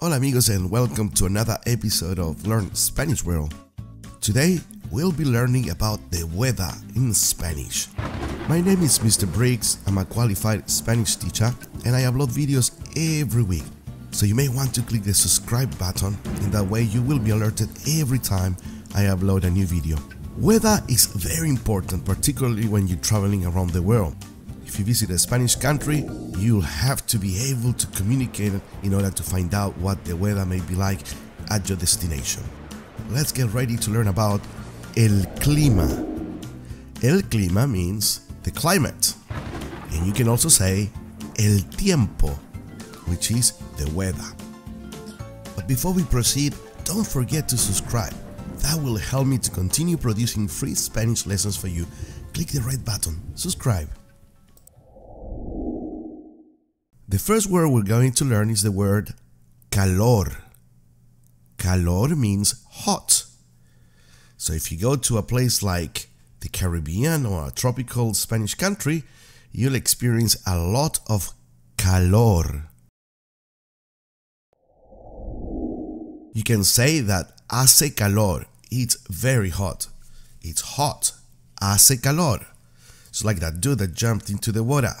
Hola amigos and welcome to another episode of Learn Spanish World. Today we'll be learning about the weather in Spanish. My name is Mr. Briggs, I'm a qualified Spanish teacher and I upload videos every week. So you may want to click the subscribe button In that way you will be alerted every time I upload a new video. Weather is very important particularly when you're traveling around the world if you visit a Spanish country, you'll have to be able to communicate in order to find out what the weather may be like at your destination. Let's get ready to learn about el clima. El clima means the climate, and you can also say el tiempo, which is the weather. But before we proceed, don't forget to subscribe. That will help me to continue producing free Spanish lessons for you. Click the red button, subscribe, The first word we're going to learn is the word calor. Calor means hot. So if you go to a place like the Caribbean or a tropical Spanish country, you'll experience a lot of calor. You can say that hace calor. It's very hot. It's hot. Hace calor. It's like that dude that jumped into the water.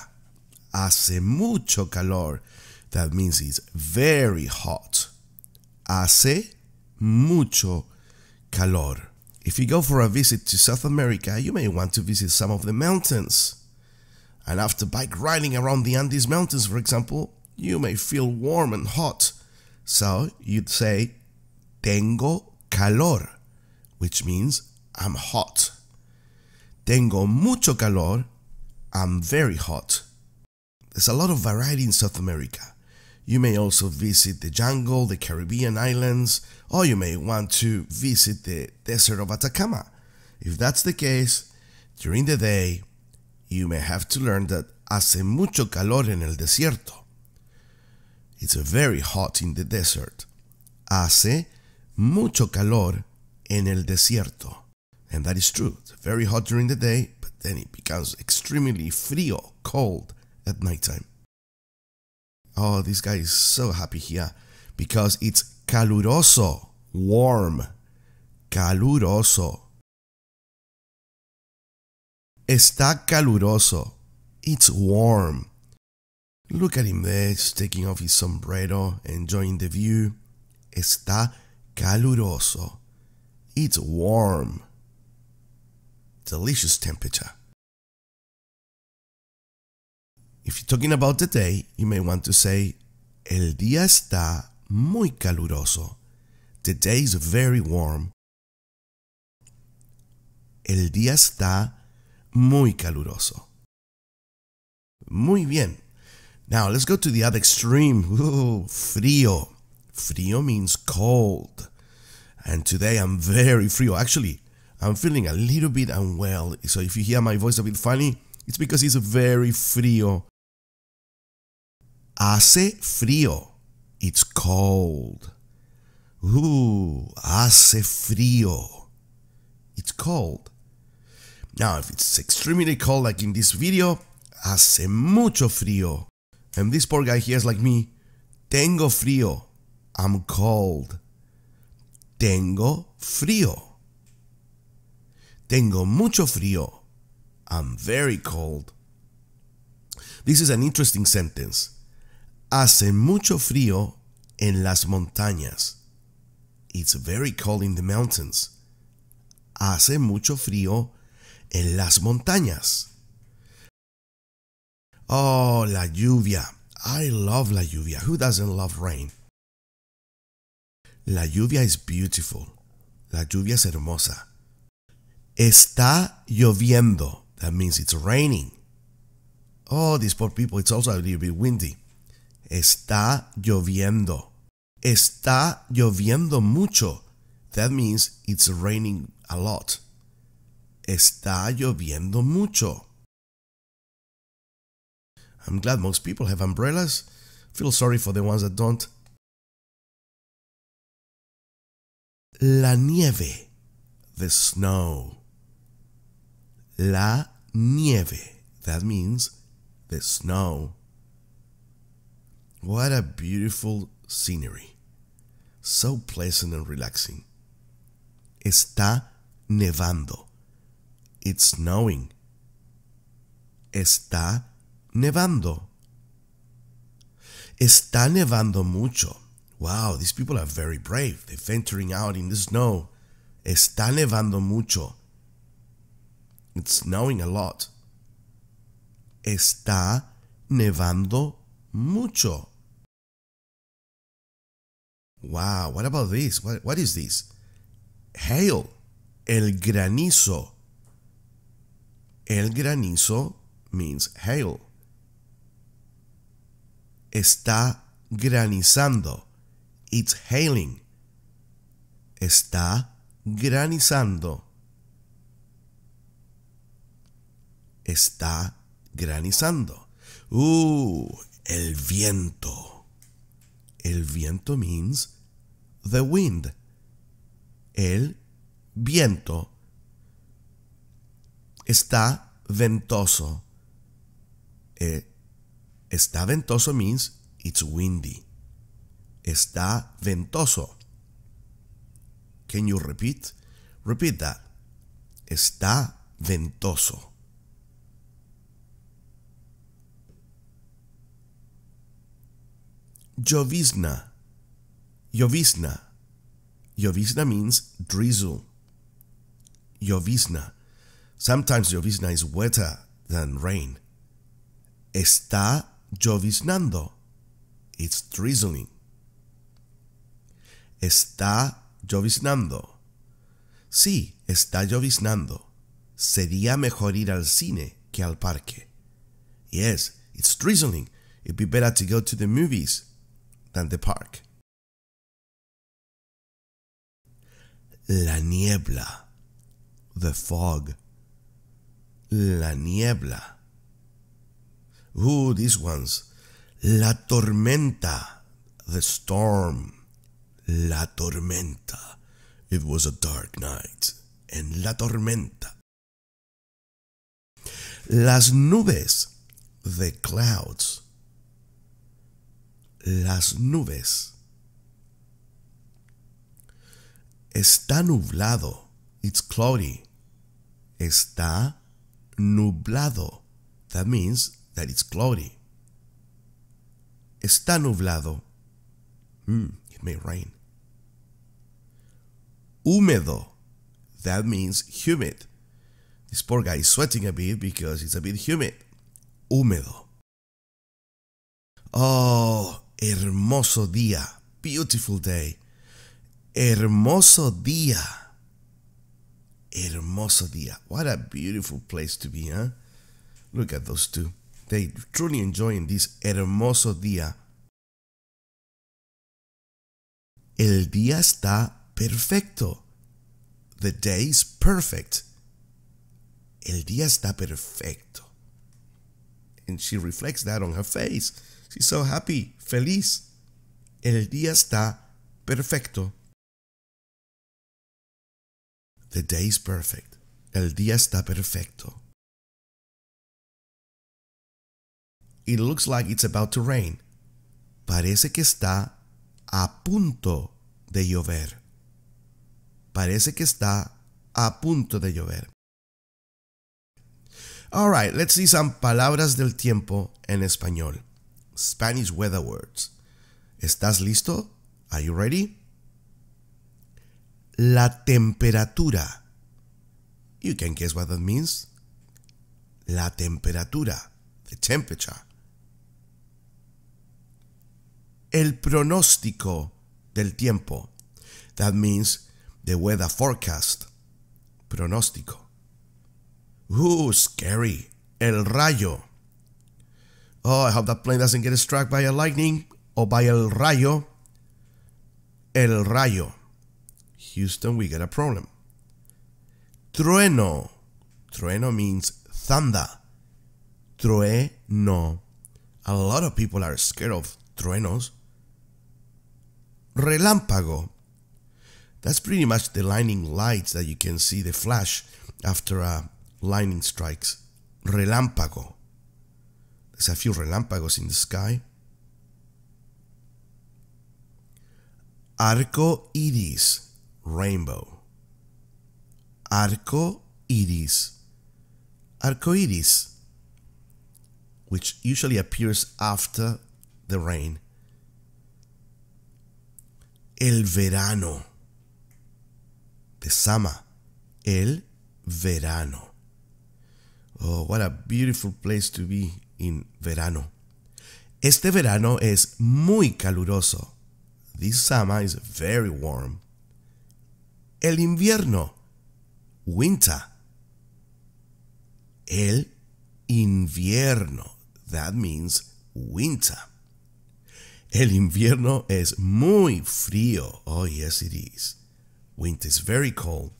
Hace mucho calor. That means it's very hot. Hace mucho calor. If you go for a visit to South America, you may want to visit some of the mountains. And after bike riding around the Andes Mountains, for example, you may feel warm and hot. So you'd say, Tengo calor, which means I'm hot. Tengo mucho calor, I'm very hot. There's a lot of variety in South America. You may also visit the jungle, the Caribbean islands, or you may want to visit the desert of Atacama. If that's the case, during the day, you may have to learn that hace mucho calor en el desierto. It's very hot in the desert. Hace mucho calor en el desierto. And that is true. It's very hot during the day, but then it becomes extremely frío, cold, at nighttime. Oh, this guy is so happy here because it's caluroso, warm. Caluroso. Está caluroso. It's warm. Look at him there, just taking off his sombrero, enjoying the view. Está caluroso. It's warm. Delicious temperature. If you're talking about the day, you may want to say, El día está muy caluroso. The day is very warm. El día está muy caluroso. Muy bien. Now let's go to the other extreme. Ooh, frío. Frío means cold. And today I'm very frío. Actually, I'm feeling a little bit unwell. So if you hear my voice a bit funny, it's because it's very frío Hace frío. It's cold. Ooh, hace frío. It's cold. Now, if it's extremely cold, like in this video, hace mucho frío. And this poor guy here is like me. Tengo frío. I'm cold. Tengo frío. Tengo mucho frío. I'm very cold. This is an interesting sentence. Hace mucho frío en las montañas. It's very cold in the mountains. Hace mucho frío en las montañas. Oh, la lluvia. I love la lluvia. Who doesn't love rain? La lluvia is beautiful. La lluvia es hermosa. Está lloviendo. That means it's raining. Oh, these poor people, it's also a little bit windy. Está lloviendo. Está lloviendo mucho. That means it's raining a lot. Está lloviendo mucho. I'm glad most people have umbrellas. Feel sorry for the ones that don't. La nieve, the snow. La nieve, that means the snow. What a beautiful scenery. So pleasant and relaxing. Está nevando. It's snowing. Está nevando. Está nevando mucho. Wow, these people are very brave. They're venturing out in the snow. Está nevando mucho. It's snowing a lot. Está nevando mucho. Wow, what about this? What, what is this? Hail, el granizo. El granizo means hail. Está granizando. It's hailing. Está granizando. Está granizando. Uh, el viento. El viento means the wind. El viento está ventoso. Eh, está ventoso means it's windy. Está ventoso. Can you repeat? Repeat that. Está ventoso. Jovizna. Jovizna. Jovizna means drizzle. Jovizna. Sometimes Jovizna is wetter than rain. Está lloviznando. It's drizzling. Está lloviznando. Sí, está lloviznando. Sería mejor ir al cine que al parque. Yes, it's drizzling. It'd be better to go to the movies than the park. La niebla, the fog. La niebla. Ooh, these ones. La tormenta, the storm. La tormenta. It was a dark night. And la tormenta. Las nubes, the clouds. las nubes. Está nublado. It's cloudy. Está nublado. That means that it's cloudy. Está nublado. hmm it may rain. Húmedo. That means humid. This poor guy is sweating a bit because it's a bit humid. Húmedo. Oh, Hermoso día. Beautiful day. Hermoso día. Hermoso día. What a beautiful place to be, huh? Look at those two. They truly enjoying this hermoso día. El día está perfecto. The day is perfect. El día está perfecto. And she reflects that on her face. so happy, feliz. El día está perfecto. The day is perfect. El día está perfecto. It looks like it's about to rain. Parece que está a punto de llover. Parece que está a punto de llover. right let's see some palabras del tiempo en español. Spanish Weather Words. ¿Estás listo? Are you ready? La temperatura. You can guess what that means. La temperatura. The temperature. El pronóstico del tiempo. That means the weather forecast. Pronóstico. Ooh, scary. El rayo. Oh, I hope that plane doesn't get struck by a lightning or by El Rayo. El Rayo. Houston, we get a problem. Trueno. Trueno means thunder. Trueno. A lot of people are scared of truenos. Relámpago. That's pretty much the lightning lights that you can see the flash after a lightning strikes. Relámpago. There's a few relámpagos in the sky. Arco iris, rainbow. Arco iris. Arco iris, which usually appears after the rain. El verano. The summer. El verano. Oh, what a beautiful place to be En verano. Este verano es muy caluroso. This summer is very warm. El invierno. Winter. El invierno. That means winter. El invierno es muy frío. Oh, yes, it is. Winter is very cold.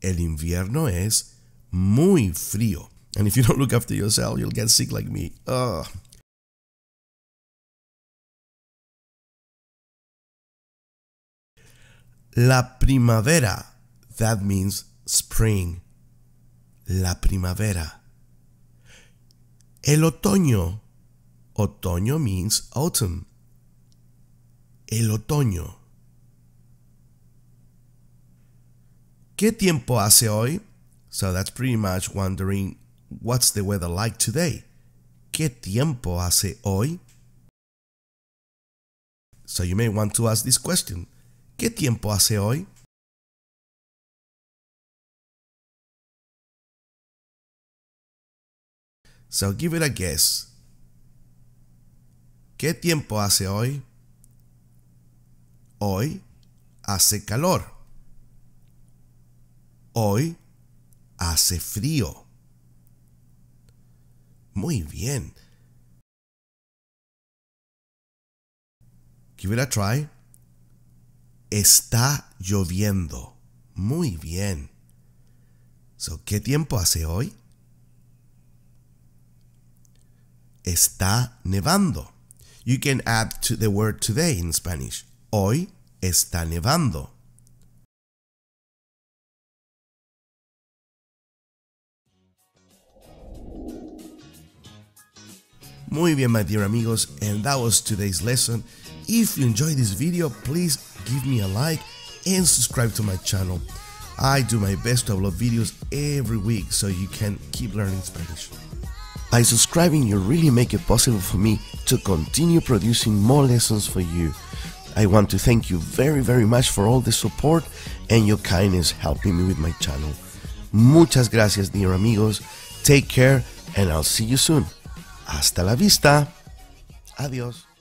El invierno es muy frío. And if you don't look after yourself, you'll get sick like me. Ugh. La primavera. That means spring. La primavera. El otoño. Otoño means autumn. El otoño. ¿Qué tiempo hace hoy? So that's pretty much wondering What's the weather like today? ¿Qué tiempo hace hoy? So you may want to ask this question. ¿Qué tiempo hace hoy? So give it a guess. ¿Qué tiempo hace hoy? Hoy hace calor. Hoy hace frío. Muy bien. Give it a try. Está lloviendo. Muy bien. So, ¿Qué tiempo hace hoy? Está nevando. You can add to the word today in Spanish. Hoy está nevando. Muy bien, my dear amigos, and that was today's lesson. If you enjoyed this video, please give me a like and subscribe to my channel. I do my best to upload videos every week so you can keep learning Spanish. By subscribing, you really make it possible for me to continue producing more lessons for you. I want to thank you very, very much for all the support and your kindness helping me with my channel. Muchas gracias, dear amigos. Take care, and I'll see you soon. Hasta la vista. Adiós.